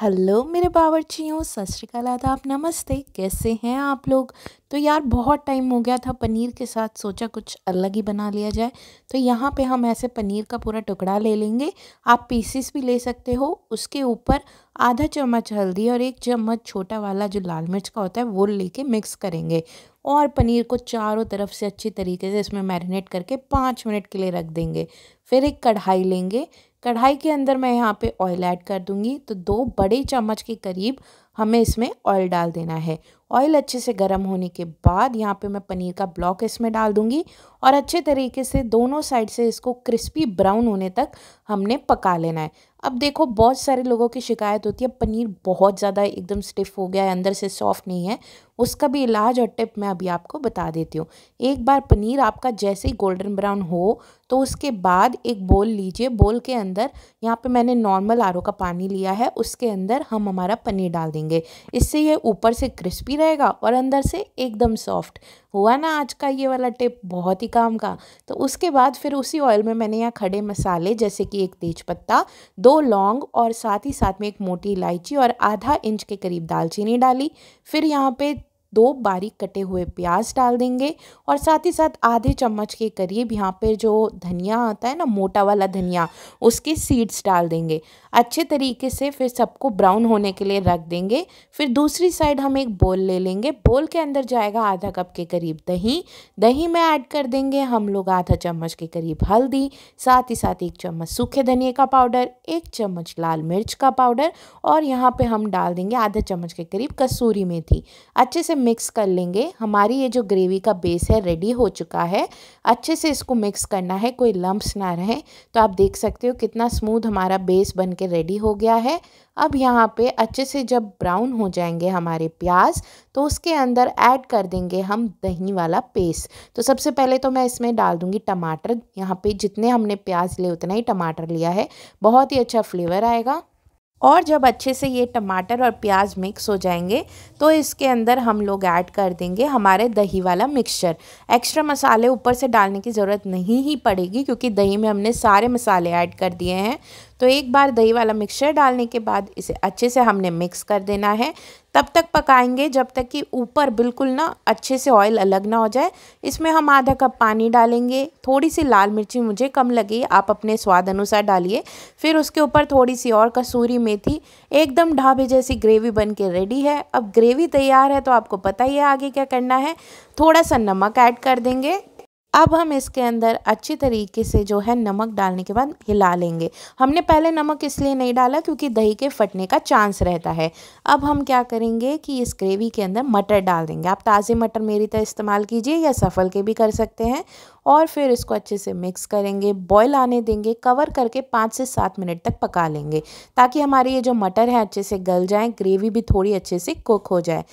hello मेरे बावर्चियों सत श्रीकाल आदाब नमस्ते कैसे हैं आप लोग तो यार बहुत टाइम हो गया था पनीर के साथ सोचा कुछ अलग ही बना लिया जाए तो यहाँ पे हम ऐसे पनीर का पूरा टुकड़ा ले लेंगे आप पीसीस भी ले सकते हो उसके ऊपर आधा चम्मच हल्दी और एक चम्मच छोटा वाला जो लाल मिर्च का होता है वो लेके मिक्स करेंगे और पनीर को चारों तरफ से अच्छी तरीके से इसमें मैरिनेट करके पाँच मिनट के लिए रख देंगे फिर एक कढ़ाई लेंगे कढ़ाई के अंदर मैं यहाँ पे ऑयल ऐड कर दूँगी तो दो बड़े चम्मच के करीब हमें इसमें ऑयल डाल देना है ऑयल अच्छे से गर्म होने के बाद यहाँ पे मैं पनीर का ब्लॉक इसमें डाल दूँगी और अच्छे तरीके से दोनों साइड से इसको क्रिस्पी ब्राउन होने तक हमने पका लेना है अब देखो बहुत सारे लोगों की शिकायत होती है पनीर बहुत ज़्यादा एकदम स्टिफ हो गया है अंदर से सॉफ्ट नहीं है उसका भी इलाज और टिप मैं अभी आपको बता देती हूँ एक बार पनीर आपका जैसे ही गोल्डन ब्राउन हो तो उसके बाद एक बोल लीजिए बोल के अंदर यहाँ पे मैंने नॉर्मल आर का पानी लिया है उसके अंदर हम हमारा पनीर डाल देंगे इससे ये ऊपर से क्रिस्पी ही रहेगा और अंदर से एकदम सॉफ्ट हुआ ना आज का ये वाला टिप बहुत ही काम का तो उसके बाद फिर उसी ऑयल में मैंने यहाँ खड़े मसाले जैसे कि एक तेज पत्ता दो लौंग और साथ ही साथ में एक मोटी इलायची और आधा इंच के करीब दालचीनी डाली फिर यहाँ पे दो बारीक कटे हुए प्याज डाल देंगे और साथ ही साथ आधे चम्मच के करीब यहाँ पर जो धनिया आता है ना मोटा वाला धनिया उसके सीड्स डाल देंगे अच्छे तरीके से फिर सबको ब्राउन होने के लिए रख देंगे फिर दूसरी साइड हम एक बोल ले लेंगे बोल के अंदर जाएगा आधा कप के करीब दही दही में ऐड कर देंगे हम लोग आधा चम्मच के करीब हल्दी साथ ही साथ एक चम्मच सूखे धनिए का पाउडर एक चम्मच लाल मिर्च का पाउडर और यहाँ पर हम डाल देंगे आधा चम्मच के करीब कसूरी मेथी अच्छे से मिक्स कर लेंगे हमारी ये जो ग्रेवी का बेस है रेडी हो चुका है अच्छे से इसको मिक्स करना है कोई लम्ब्स ना रहे तो आप देख सकते हो कितना स्मूथ हमारा बेस बन के रेडी हो गया है अब यहाँ पे अच्छे से जब ब्राउन हो जाएंगे हमारे प्याज तो उसके अंदर ऐड कर देंगे हम दही वाला पेस्ट तो सबसे पहले तो मैं इसमें डाल दूँगी टमाटर यहाँ पे जितने हमने प्याज लिए उतना ही टमाटर लिया है बहुत ही अच्छा फ्लेवर आएगा और जब अच्छे से ये टमाटर और प्याज मिक्स हो जाएंगे तो इसके अंदर हम लोग ऐड कर देंगे हमारे दही वाला मिक्सचर एक्स्ट्रा मसाले ऊपर से डालने की ज़रूरत नहीं ही पड़ेगी क्योंकि दही में हमने सारे मसाले ऐड कर दिए हैं तो एक बार दही वाला मिक्सचर डालने के बाद इसे अच्छे से हमने मिक्स कर देना है तब तक पकाएंगे जब तक कि ऊपर बिल्कुल ना अच्छे से ऑयल अलग ना हो जाए इसमें हम आधा कप पानी डालेंगे थोड़ी सी लाल मिर्ची मुझे कम लगी आप अपने स्वाद अनुसार डालिए फिर उसके ऊपर थोड़ी सी और कसूरी मेथी एकदम ढाबे जैसी ग्रेवी बन के रेडी है अब ग्रेवी तैयार है तो आपको पता ही है आगे क्या करना है थोड़ा सा नमक ऐड कर देंगे अब हम इसके अंदर अच्छी तरीके से जो है नमक डालने के बाद हिला लेंगे हमने पहले नमक इसलिए नहीं डाला क्योंकि दही के फटने का चांस रहता है अब हम क्या करेंगे कि इस ग्रेवी के अंदर मटर डाल देंगे आप ताज़े मटर मेरी तरह इस्तेमाल कीजिए या सफल के भी कर सकते हैं और फिर इसको अच्छे से मिक्स करेंगे बॉयल आने देंगे कवर करके पाँच से सात मिनट तक पका लेंगे ताकि हमारे ये जो मटर है अच्छे से गल जाए ग्रेवी भी थोड़ी अच्छे से कुक हो जाए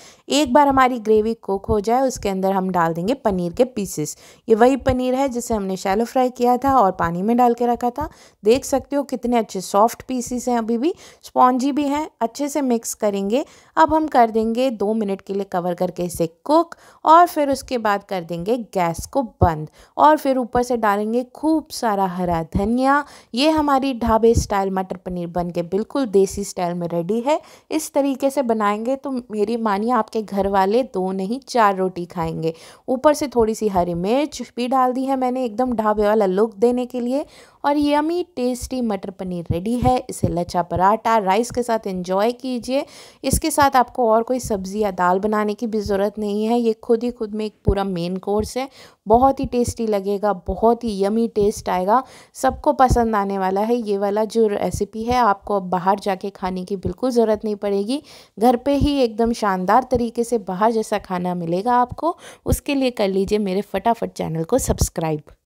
एक बार हमारी ग्रेवी कुक हो जाए उसके अंदर हम डाल देंगे पनीर के पीसेस ये वही पनीर है जिसे हमने शैलो फ्राई किया था और पानी में डाल के रखा था देख सकते हो कितने अच्छे सॉफ्ट पीसीस हैं अभी भी स्पॉन्जी भी हैं अच्छे से मिक्स करेंगे अब हम कर देंगे दो मिनट के लिए कवर करके इसे कुक और फिर उसके बाद कर देंगे गैस को बंद और फिर ऊपर से डालेंगे खूब सारा हरा धनिया ये हमारी ढाबे स्टाइल मटर पनीर बन के बिल्कुल देसी स्टाइल में रेडी है इस तरीके से बनाएंगे तो मेरी मानिए आपके घर वाले दो नहीं चार रोटी खाएंगे ऊपर से थोड़ी सी हरी मिर्च भी डाल दी है मैंने एकदम ढाबे वाला लुक देने के लिए और यमी टेस्टी मटर पनीर रेडी है इसे लच्छा पराठा राइस के साथ इंजॉय कीजिए इसके साथ आपको और कोई सब्ज़ी या दाल बनाने की भी ज़रूरत नहीं है ये खुद ही खुद में एक पूरा मेन कोर्स है बहुत ही टेस्टी लगेगा बहुत ही यमी टेस्ट आएगा सबको पसंद आने वाला है ये वाला जो रेसिपी है आपको अब बाहर जाके खाने की बिल्कुल ज़रूरत नहीं पड़ेगी घर पे ही एकदम शानदार तरीके से बाहर जैसा खाना मिलेगा आपको उसके लिए कर लीजिए मेरे फटाफट चैनल को सब्सक्राइब